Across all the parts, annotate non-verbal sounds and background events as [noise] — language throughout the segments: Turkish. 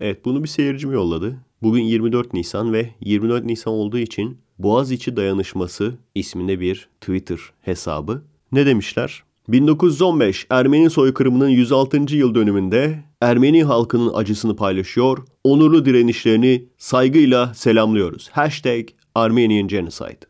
Evet bunu bir seyircim yolladı. Bugün 24 Nisan ve 24 Nisan olduğu için Boğaziçi Dayanışması isminde bir Twitter hesabı. Ne demişler? 1915 Ermeni soykırımının 106. yıl dönümünde Ermeni halkının acısını paylaşıyor, onurlu direnişlerini saygıyla selamlıyoruz. Hashtag Armenian Genocide.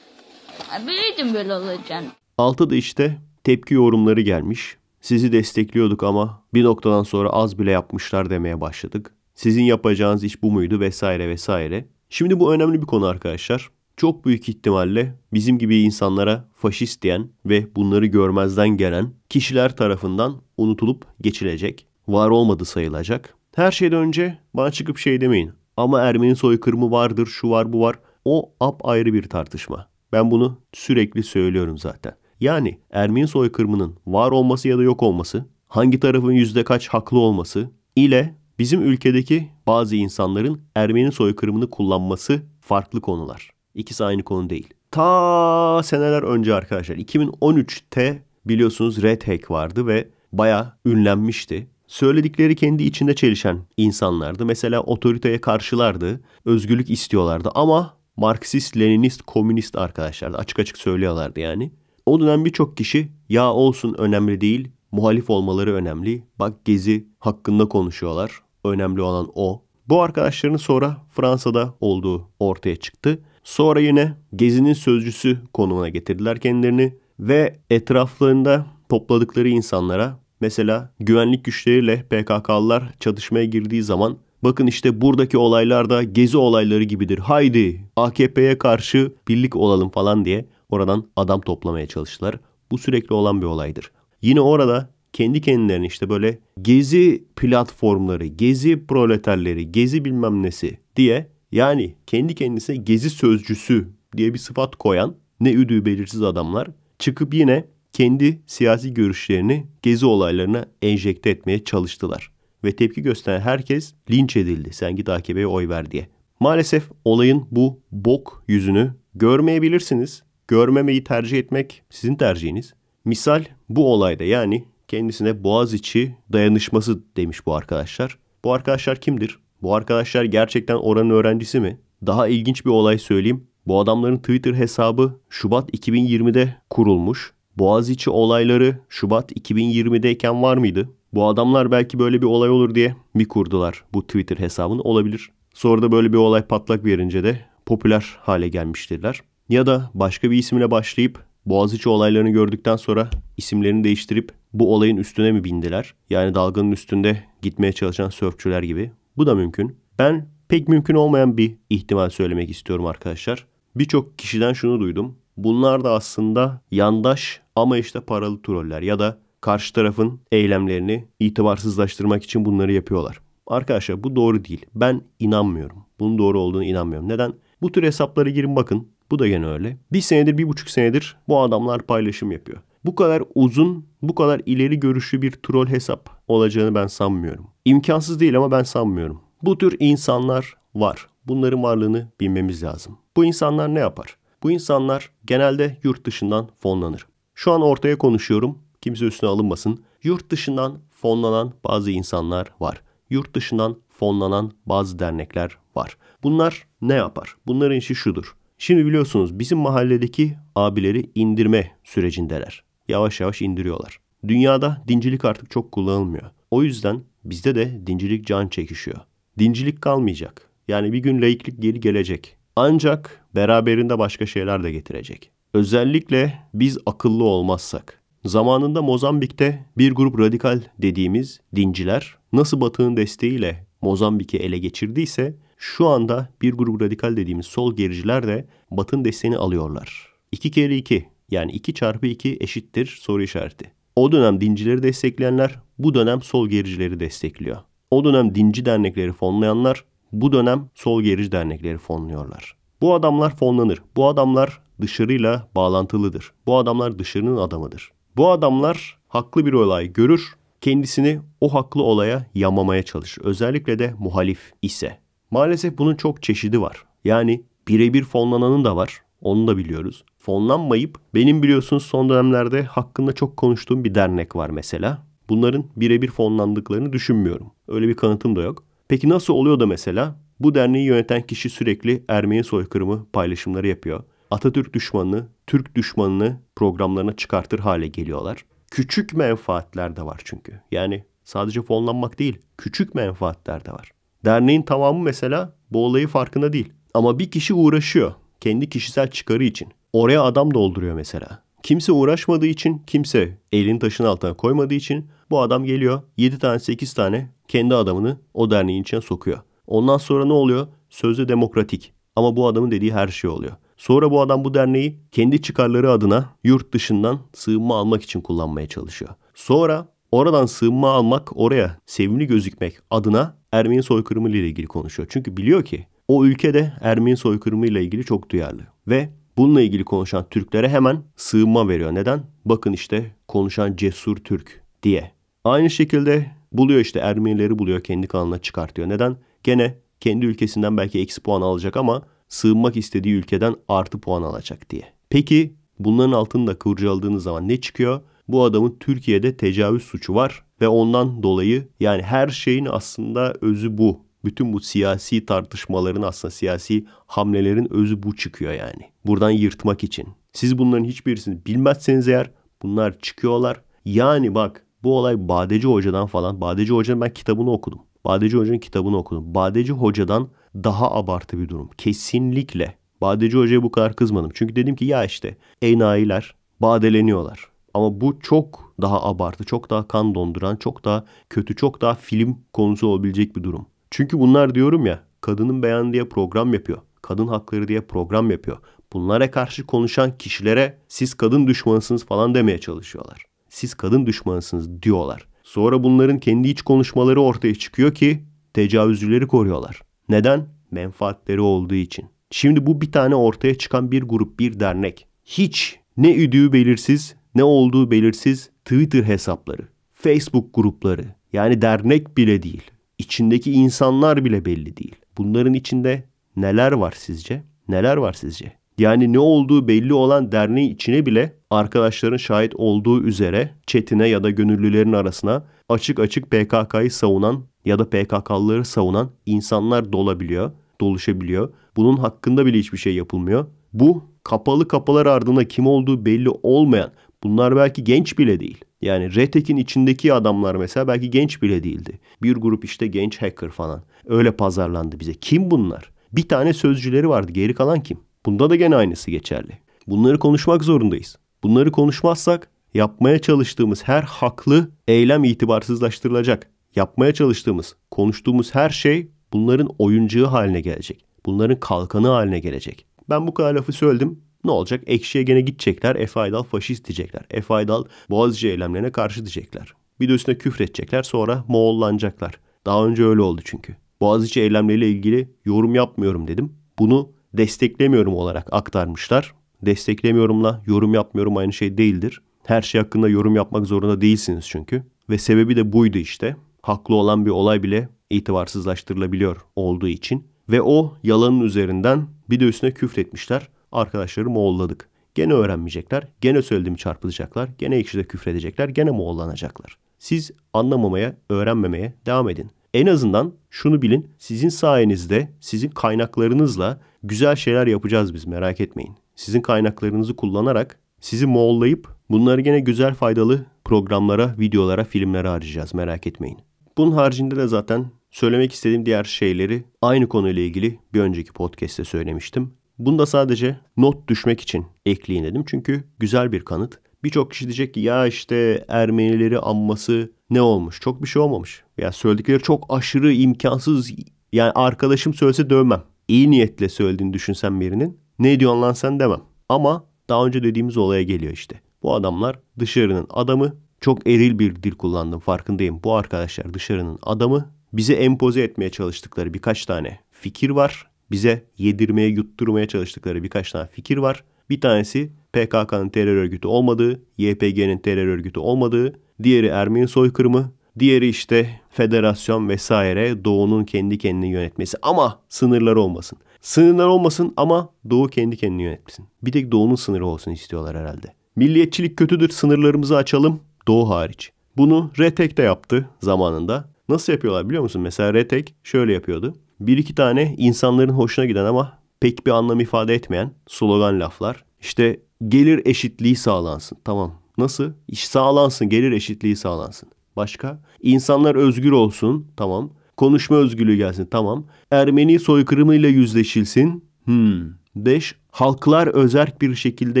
Aa, böyle olacağını. Altıda işte tepki yorumları gelmiş. Sizi destekliyorduk ama bir noktadan sonra az bile yapmışlar demeye başladık. Sizin yapacağınız iş bu muydu vesaire vesaire. Şimdi bu önemli bir konu arkadaşlar. Çok büyük ihtimalle bizim gibi insanlara faşist diyen ve bunları görmezden gelen kişiler tarafından unutulup geçilecek. Var olmadı sayılacak. Her şeyden önce bana çıkıp şey demeyin. Ama Ermeni soykırımı vardır, şu var bu var. O ap ayrı bir tartışma. Ben bunu sürekli söylüyorum zaten. Yani Ermeni soykırımının var olması ya da yok olması, hangi tarafın yüzde kaç haklı olması ile bizim ülkedeki bazı insanların Ermeni soykırımını kullanması farklı konular. İkisi aynı konu değil. Ta seneler önce arkadaşlar 2013'te biliyorsunuz Red Hack vardı ve baya ünlenmişti. Söyledikleri kendi içinde çelişen insanlardı. Mesela otoriteye karşılardı, özgürlük istiyorlardı ama Marksist, Leninist, komünist arkadaşlardı. Açık açık söylüyorlardı yani. O dönem birçok kişi ya olsun önemli değil, muhalif olmaları önemli. Bak Gezi hakkında konuşuyorlar. Önemli olan o. Bu arkadaşların sonra Fransa'da olduğu ortaya çıktı. Sonra yine Gezi'nin sözcüsü konumuna getirdiler kendilerini ve etraflarında topladıkları insanlara mesela güvenlik güçleriyle PKK'lılar çatışmaya girdiği zaman bakın işte buradaki olaylar da Gezi olayları gibidir. Haydi AKP'ye karşı birlik olalım falan diye Oradan adam toplamaya çalıştılar. Bu sürekli olan bir olaydır. Yine orada kendi kendilerine işte böyle gezi platformları, gezi proleterleri, gezi bilmem nesi diye yani kendi kendisine gezi sözcüsü diye bir sıfat koyan ne üdüğü belirsiz adamlar çıkıp yine kendi siyasi görüşlerini gezi olaylarına enjekte etmeye çalıştılar. Ve tepki gösteren herkes linç edildi sen git AKP'ye oy ver diye. Maalesef olayın bu bok yüzünü görmeyebilirsiniz görmemeyi tercih etmek sizin tercihiniz. Misal bu olayda yani kendisine Boğaz Boğaziçi dayanışması demiş bu arkadaşlar. Bu arkadaşlar kimdir? Bu arkadaşlar gerçekten oranın öğrencisi mi? Daha ilginç bir olay söyleyeyim. Bu adamların Twitter hesabı Şubat 2020'de kurulmuş. Boğaziçi olayları Şubat 2020'deyken var mıydı? Bu adamlar belki böyle bir olay olur diye mi kurdular bu Twitter hesabını? Olabilir. Sonra da böyle bir olay patlak verince de popüler hale gelmiştirler. Ya da başka bir isimle başlayıp Boğaziçi olaylarını gördükten sonra isimlerini değiştirip bu olayın üstüne mi bindiler? Yani dalganın üstünde gitmeye çalışan sörfçüler gibi. Bu da mümkün. Ben pek mümkün olmayan bir ihtimal söylemek istiyorum arkadaşlar. Birçok kişiden şunu duydum. Bunlar da aslında yandaş ama işte paralı troller ya da karşı tarafın eylemlerini itibarsızlaştırmak için bunları yapıyorlar. Arkadaşlar bu doğru değil. Ben inanmıyorum. Bunun doğru olduğunu inanmıyorum. Neden? Bu tür hesaplara girin bakın. Bu da gene öyle. Bir senedir, bir buçuk senedir bu adamlar paylaşım yapıyor. Bu kadar uzun, bu kadar ileri görüşlü bir troll hesap olacağını ben sanmıyorum. İmkansız değil ama ben sanmıyorum. Bu tür insanlar var. Bunların varlığını bilmemiz lazım. Bu insanlar ne yapar? Bu insanlar genelde yurt dışından fonlanır. Şu an ortaya konuşuyorum. Kimse üstüne alınmasın. Yurt dışından fonlanan bazı insanlar var. Yurt dışından fonlanan bazı dernekler var. Bunlar ne yapar? Bunların işi şudur. Şimdi biliyorsunuz bizim mahalledeki abileri indirme sürecindeler. Yavaş yavaş indiriyorlar. Dünyada dincilik artık çok kullanılmıyor. O yüzden bizde de dincilik can çekişiyor. Dincilik kalmayacak. Yani bir gün laiklik geri gelecek. Ancak beraberinde başka şeyler de getirecek. Özellikle biz akıllı olmazsak. Zamanında Mozambik'te bir grup radikal dediğimiz dinciler nasıl Batı'nın desteğiyle Mozambik'i ele geçirdiyse şu anda bir grup radikal dediğimiz sol gericiler de Batın desteğini alıyorlar. 2 kere 2 yani 2 çarpı 2 eşittir soru işareti. O dönem dincileri destekleyenler bu dönem sol gericileri destekliyor. O dönem dinci dernekleri fonlayanlar bu dönem sol gerici dernekleri fonluyorlar. Bu adamlar fonlanır. Bu adamlar dışarıyla bağlantılıdır. Bu adamlar dışarının adamıdır. Bu adamlar haklı bir olay görür, kendisini o haklı olaya yamamaya çalışır. Özellikle de muhalif ise. Maalesef bunun çok çeşidi var. Yani birebir fonlananın da var. Onu da biliyoruz. Fonlanmayıp benim biliyorsunuz son dönemlerde hakkında çok konuştuğum bir dernek var mesela. Bunların birebir fonlandıklarını düşünmüyorum. Öyle bir kanıtım da yok. Peki nasıl oluyor da mesela bu derneği yöneten kişi sürekli Ermeni soykırımı paylaşımları yapıyor. Atatürk düşmanını, Türk düşmanını programlarına çıkartır hale geliyorlar. Küçük menfaatler de var çünkü. Yani sadece fonlanmak değil, küçük menfaatler de var. Derneğin tamamı mesela bu olayı farkında değil. Ama bir kişi uğraşıyor kendi kişisel çıkarı için. Oraya adam dolduruyor mesela. Kimse uğraşmadığı için, kimse elini taşın altına koymadığı için bu adam geliyor 7 tane 8 tane kendi adamını o derneğin içine sokuyor. Ondan sonra ne oluyor? Sözde demokratik ama bu adamın dediği her şey oluyor. Sonra bu adam bu derneği kendi çıkarları adına yurt dışından sığınma almak için kullanmaya çalışıyor. Sonra oradan sığınma almak, oraya sevimli gözükmek adına Ermeni soykırımı ile ilgili konuşuyor. Çünkü biliyor ki o ülkede Ermeni soykırımı ile ilgili çok duyarlı ve bununla ilgili konuşan Türklere hemen sığınma veriyor. Neden? Bakın işte konuşan cesur Türk diye. Aynı şekilde buluyor işte Ermenileri buluyor kendi kanalına çıkartıyor. Neden? Gene kendi ülkesinden belki eksi puan alacak ama sığınmak istediği ülkeden artı puan alacak diye. Peki bunların altını da kurcaladığınız zaman ne çıkıyor? Bu adamın Türkiye'de tecavüz suçu var ve ondan dolayı yani her şeyin aslında özü bu. Bütün bu siyasi tartışmaların aslında siyasi hamlelerin özü bu çıkıyor yani. Buradan yırtmak için. Siz bunların hiçbirisini bilmezseniz eğer bunlar çıkıyorlar. Yani bak bu olay Badeci Hoca'dan falan. Badeci Hoca'nın ben kitabını okudum. Badeci Hoca'nın kitabını okudum. Badeci Hoca'dan daha abartı bir durum. Kesinlikle. Badeci Hoca'ya bu kadar kızmadım. Çünkü dedim ki ya işte enayiler badeleniyorlar. Ama bu çok daha abartı, çok daha kan donduran, çok daha kötü, çok daha film konusu olabilecek bir durum. Çünkü bunlar diyorum ya, kadının beyanı diye program yapıyor. Kadın hakları diye program yapıyor. Bunlara karşı konuşan kişilere siz kadın düşmanısınız falan demeye çalışıyorlar. Siz kadın düşmanısınız diyorlar. Sonra bunların kendi iç konuşmaları ortaya çıkıyor ki tecavüzcüleri koruyorlar. Neden? Menfaatleri olduğu için. Şimdi bu bir tane ortaya çıkan bir grup, bir dernek. Hiç ne üdüğü belirsiz ne olduğu belirsiz Twitter hesapları, Facebook grupları yani dernek bile değil, içindeki insanlar bile belli değil. Bunların içinde neler var sizce? Neler var sizce? Yani ne olduğu belli olan derneğin içine bile arkadaşların şahit olduğu üzere çetine ya da gönüllülerin arasına açık açık PKK'yı savunan ya da PKK'lıları savunan insanlar dolabiliyor, doluşabiliyor. Bunun hakkında bile hiçbir şey yapılmıyor. Bu kapalı kapalar ardında kim olduğu belli olmayan Bunlar belki genç bile değil. Yani Retek'in içindeki adamlar mesela belki genç bile değildi. Bir grup işte genç hacker falan. Öyle pazarlandı bize. Kim bunlar? Bir tane sözcüleri vardı. Geri kalan kim? Bunda da gene aynısı geçerli. Bunları konuşmak zorundayız. Bunları konuşmazsak yapmaya çalıştığımız her haklı eylem itibarsızlaştırılacak. Yapmaya çalıştığımız, konuştuğumuz her şey bunların oyuncağı haline gelecek. Bunların kalkanı haline gelecek. Ben bu kadar lafı söyledim. Ne olacak? Ekşi'ye gene gidecekler. Efe Aydal faşist diyecekler. Efe Aydal Boğaziçi eylemlerine karşı diyecekler. Bir de üstüne edecekler. Sonra Moğollanacaklar. Daha önce öyle oldu çünkü. Boğaziçi eylemleriyle ilgili yorum yapmıyorum dedim. Bunu desteklemiyorum olarak aktarmışlar. Desteklemiyorumla yorum yapmıyorum aynı şey değildir. Her şey hakkında yorum yapmak zorunda değilsiniz çünkü. Ve sebebi de buydu işte. Haklı olan bir olay bile itibarsızlaştırılabiliyor olduğu için. Ve o yalanın üzerinden bir de üstüne küfretmişler. Arkadaşları Moğolladık. Gene öğrenmeyecekler, gene söylediğimi çarpılacaklar, gene ekşide küfredecekler, gene Moğollanacaklar. Siz anlamamaya, öğrenmemeye devam edin. En azından şunu bilin, sizin sayenizde, sizin kaynaklarınızla güzel şeyler yapacağız biz merak etmeyin. Sizin kaynaklarınızı kullanarak sizi moğollayıp bunları gene güzel faydalı programlara, videolara, filmlere harcayacağız merak etmeyin. Bunun haricinde de zaten söylemek istediğim diğer şeyleri aynı konuyla ilgili bir önceki podcast'te söylemiştim. Bunu da sadece not düşmek için ekleyin dedim. Çünkü güzel bir kanıt. Birçok kişi diyecek ki ya işte Ermenileri anması ne olmuş? Çok bir şey olmamış. Ya söyledikleri çok aşırı imkansız. Yani arkadaşım söylese dövmem. İyi niyetle söylediğini düşünsem birinin. Ne diyorsun lan sen demem. Ama daha önce dediğimiz olaya geliyor işte. Bu adamlar dışarının adamı. Çok eril bir dil kullandım farkındayım. Bu arkadaşlar dışarının adamı. Bize empoze etmeye çalıştıkları birkaç tane fikir var bize yedirmeye yutturmaya çalıştıkları birkaç tane fikir var. Bir tanesi PKK'nın terör örgütü olmadığı, YPG'nin terör örgütü olmadığı, diğeri Ermeni soykırımı, diğeri işte federasyon vesaire Doğu'nun kendi kendini yönetmesi ama sınırları olmasın. Sınırlar olmasın ama Doğu kendi kendini yönetmesin. Bir tek Doğu'nun sınırı olsun istiyorlar herhalde. Milliyetçilik kötüdür sınırlarımızı açalım Doğu hariç. Bunu Retek de yaptı zamanında. Nasıl yapıyorlar biliyor musun? Mesela Retek şöyle yapıyordu. Bir iki tane insanların hoşuna giden ama pek bir anlam ifade etmeyen slogan laflar. İşte gelir eşitliği sağlansın. Tamam. Nasıl? İş sağlansın, gelir eşitliği sağlansın. Başka? İnsanlar özgür olsun. Tamam. Konuşma özgürlüğü gelsin. Tamam. Ermeni soykırımıyla yüzleşilsin. Hmm. Beş. Halklar özerk bir şekilde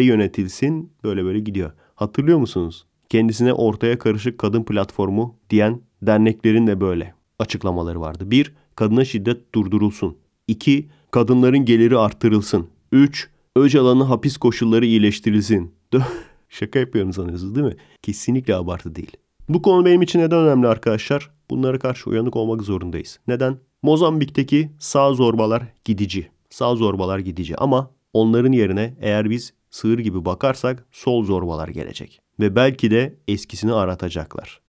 yönetilsin. Böyle böyle gidiyor. Hatırlıyor musunuz? Kendisine ortaya karışık kadın platformu diyen derneklerin de böyle açıklamaları vardı. Bir, Kadına şiddet durdurulsun. 2. Kadınların geliri arttırılsın. 3. Öcalan'ın hapis koşulları iyileştirilsin. [laughs] Şaka yapıyorum sanıyorsunuz değil mi? Kesinlikle abartı değil. Bu konu benim için neden önemli arkadaşlar? Bunlara karşı uyanık olmak zorundayız. Neden? Mozambik'teki sağ zorbalar gidici. Sağ zorbalar gidici ama onların yerine eğer biz sığır gibi bakarsak sol zorbalar gelecek. Ve belki de eskisini aratacaklar.